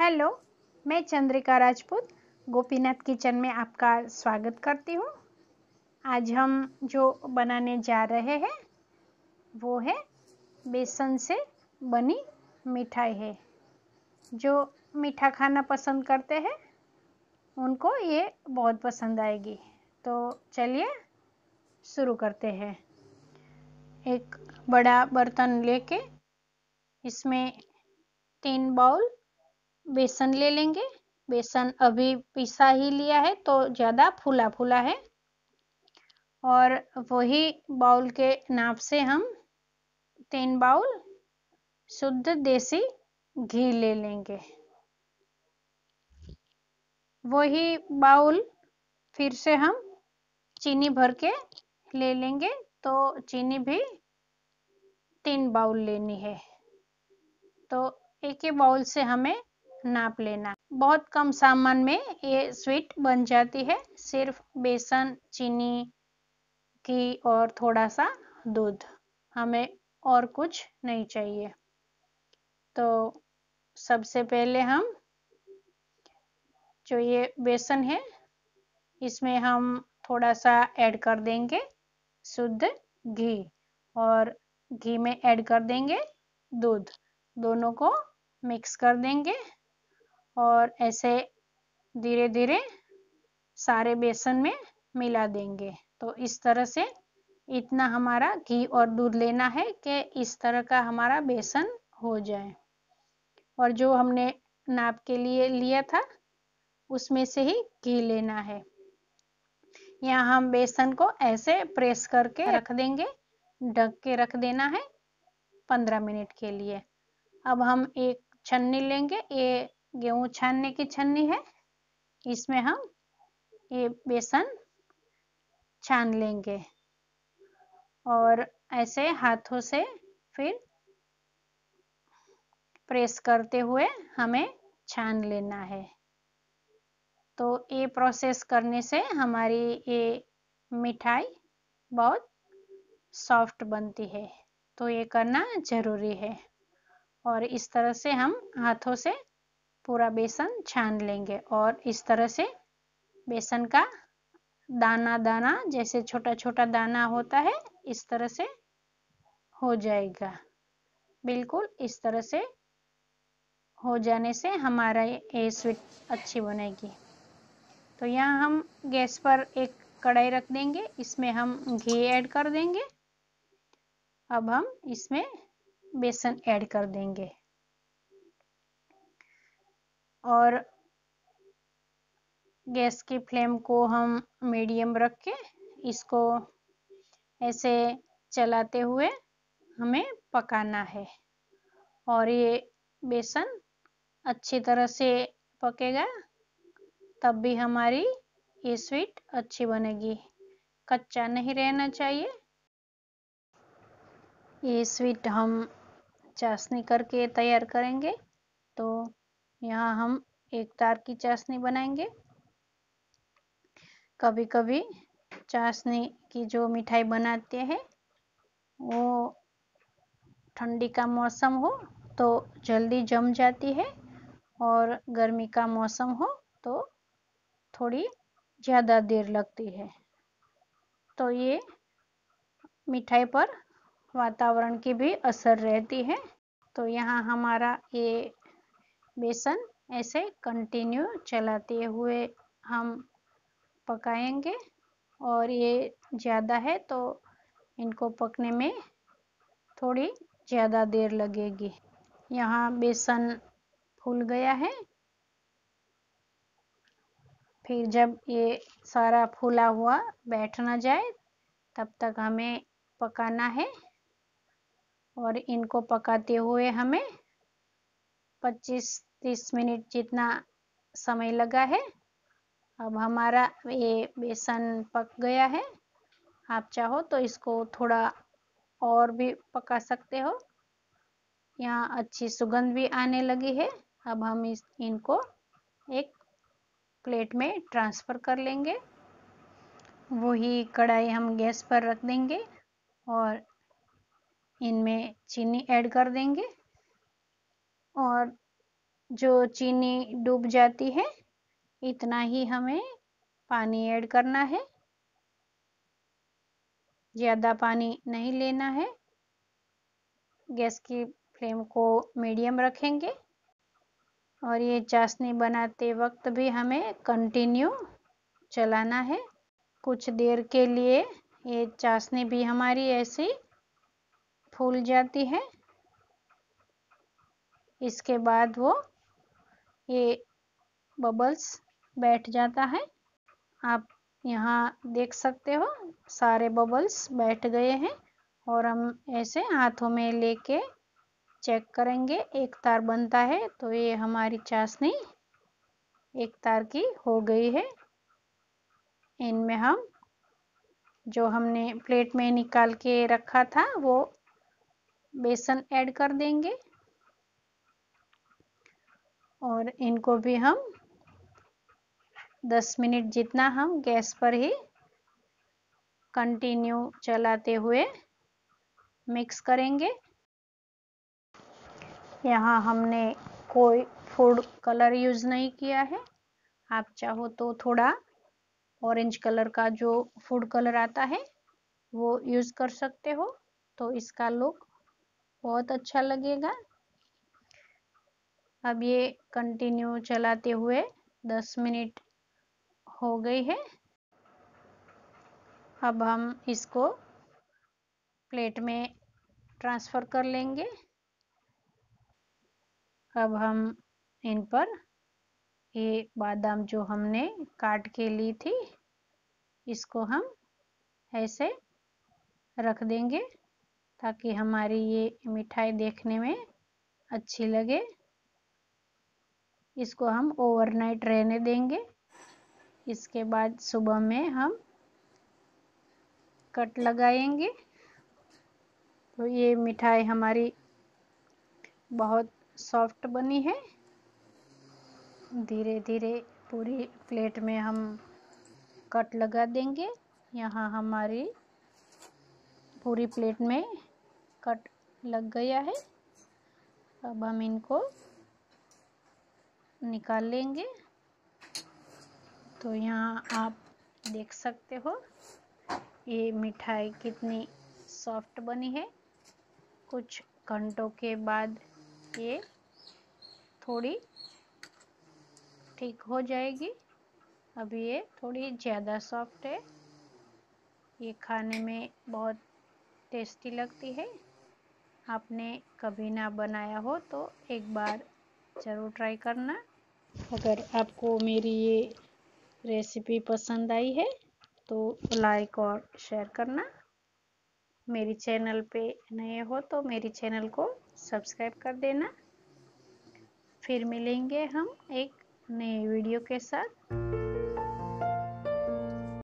hello मैं Chandrika Rajput Gopinath kitchen में आपका स्वागत करती हूँ आज हम जो बनाने जा रहे हैं वो है बेसन से बनी मिठाई है जो मीठा खाना पसंद करते हैं उनको ये बहुत पसंद आएगी तो चलिए शुरू करते हैं एक बड़ा बर्तन लेके इसमें तीन बाउल बेसन ले लेंगे बेसन अभी पिसा ही लिया है तो ज़्यादा फूला फूला है और वही बाउल के नाप से हम तीन बाउल शुद्ध देसी घी ले लेंगे वही बाउल फिर से हम चीनी भर के ले लेंगे तो चीनी भी तीन बाउल लेनी है तो एक ही बाउल से हमें नाप लेना बहुत कम सामान में ये स्वीट बन जाती है सिर्फ बेसन चीनी घी और थोड़ा सा दूध हमें और कुछ नहीं चाहिए तो सबसे पहले हम जो ये बेसन है इसमें हम थोड़ा सा ऐड कर देंगे शुद्ध घी और घी में ऐड कर देंगे दूध दोनों को मिक्स कर देंगे और ऐसे धीरे धीरे सारे बेसन में मिला देंगे तो इस तरह से इतना हमारा घी और दूध लेना है कि इस तरह का हमारा बेसन हो जाए और जो हमने नाप के लिए लिया था उसमें से ही घी लेना है यहाँ हम बेसन को ऐसे प्रेस करके रख देंगे ढक के रख देना है पंद्रह मिनट के लिए अब हम एक छन्नी लेंगे ये गेहूं छानने की छन्नी है इसमें हम ये बेसन छान लेंगे और ऐसे हाथों से फिर प्रेस करते हुए हमें छान लेना है तो ये प्रोसेस करने से हमारी ये मिठाई बहुत सॉफ्ट बनती है तो ये करना जरूरी है और इस तरह से हम हाथों से पूरा बेसन छान लेंगे और इस तरह से बेसन का दाना दाना जैसे छोटा छोटा दाना होता है इस तरह से हो जाएगा बिल्कुल इस तरह से हो जाने से हमारा ये स्वीट अच्छी बनेगी तो यहाँ हम गैस पर एक कढ़ाई रख देंगे इसमें हम घी ऐड कर देंगे अब हम इसमें बेसन ऐड कर देंगे और गैस की फ्लेम को हम मीडियम रख के इसको ऐसे चलाते हुए हमें पकाना है और ये बेसन अच्छी तरह से पकेगा तब भी हमारी ये स्वीट अच्छी बनेगी कच्चा नहीं रहना चाहिए ये स्वीट हम चाशनी करके तैयार करेंगे तो यहाँ हम एक तार की चाशनी बनाएंगे कभी कभी चाशनी की जो मिठाई बनाते हैं वो ठंडी का मौसम हो तो जल्दी जम जाती है और गर्मी का मौसम हो तो थोड़ी ज़्यादा देर लगती है तो ये मिठाई पर वातावरण की भी असर रहती है तो यहाँ हमारा ये बेसन ऐसे कंटिन्यू चलाते हुए हम पकाएंगे और ये ज़्यादा है तो इनको पकने में थोड़ी ज़्यादा देर लगेगी यहाँ बेसन फूल गया है फिर जब ये सारा फूला हुआ बैठ ना जाए तब तक हमें पकाना है और इनको पकाते हुए हमें 25 तीस मिनट जितना समय लगा है अब हमारा ये बेसन पक गया है आप चाहो तो इसको थोड़ा और भी पका सकते हो यहाँ अच्छी सुगंध भी आने लगी है अब हम इस इनको एक प्लेट में ट्रांसफ़र कर लेंगे वही कढ़ाई हम गैस पर रख देंगे और इनमें चीनी ऐड कर देंगे और जो चीनी डूब जाती है इतना ही हमें पानी ऐड करना है ज़्यादा पानी नहीं लेना है गैस की फ्लेम को मीडियम रखेंगे और ये चाशनी बनाते वक्त भी हमें कंटिन्यू चलाना है कुछ देर के लिए ये चाशनी भी हमारी ऐसी फूल जाती है इसके बाद वो ये बबल्स बैठ जाता है आप यहाँ देख सकते हो सारे बबल्स बैठ गए हैं और हम ऐसे हाथों में लेके चेक करेंगे एक तार बनता है तो ये हमारी चाशनी एक तार की हो गई है इनमें हम जो हमने प्लेट में निकाल के रखा था वो बेसन ऐड कर देंगे और इनको भी हम 10 मिनट जितना हम गैस पर ही कंटिन्यू चलाते हुए मिक्स करेंगे यहाँ हमने कोई फूड कलर यूज़ नहीं किया है आप चाहो तो थोड़ा ऑरेंज कलर का जो फूड कलर आता है वो यूज़ कर सकते हो तो इसका लुक बहुत अच्छा लगेगा अब ये कंटिन्यू चलाते हुए 10 मिनट हो गई है अब हम इसको प्लेट में ट्रांसफ़र कर लेंगे अब हम इन पर ये बादाम जो हमने काट के ली थी इसको हम ऐसे रख देंगे ताकि हमारी ये मिठाई देखने में अच्छी लगे इसको हम ओवरनाइट रहने देंगे इसके बाद सुबह में हम कट लगाएंगे तो ये मिठाई हमारी बहुत सॉफ्ट बनी है धीरे धीरे पूरी प्लेट में हम कट लगा देंगे यहाँ हमारी पूरी प्लेट में कट लग गया है अब हम इनको निकाल लेंगे तो यहाँ आप देख सकते हो ये मिठाई कितनी सॉफ्ट बनी है कुछ घंटों के बाद ये थोड़ी ठीक हो जाएगी अब ये थोड़ी ज़्यादा सॉफ्ट है ये खाने में बहुत टेस्टी लगती है आपने कभी ना बनाया हो तो एक बार ज़रूर ट्राई करना अगर आपको मेरी ये रेसिपी पसंद आई है तो लाइक और शेयर करना मेरी चैनल पे नए हो तो मेरी चैनल को सब्सक्राइब कर देना फिर मिलेंगे हम एक नए वीडियो के साथ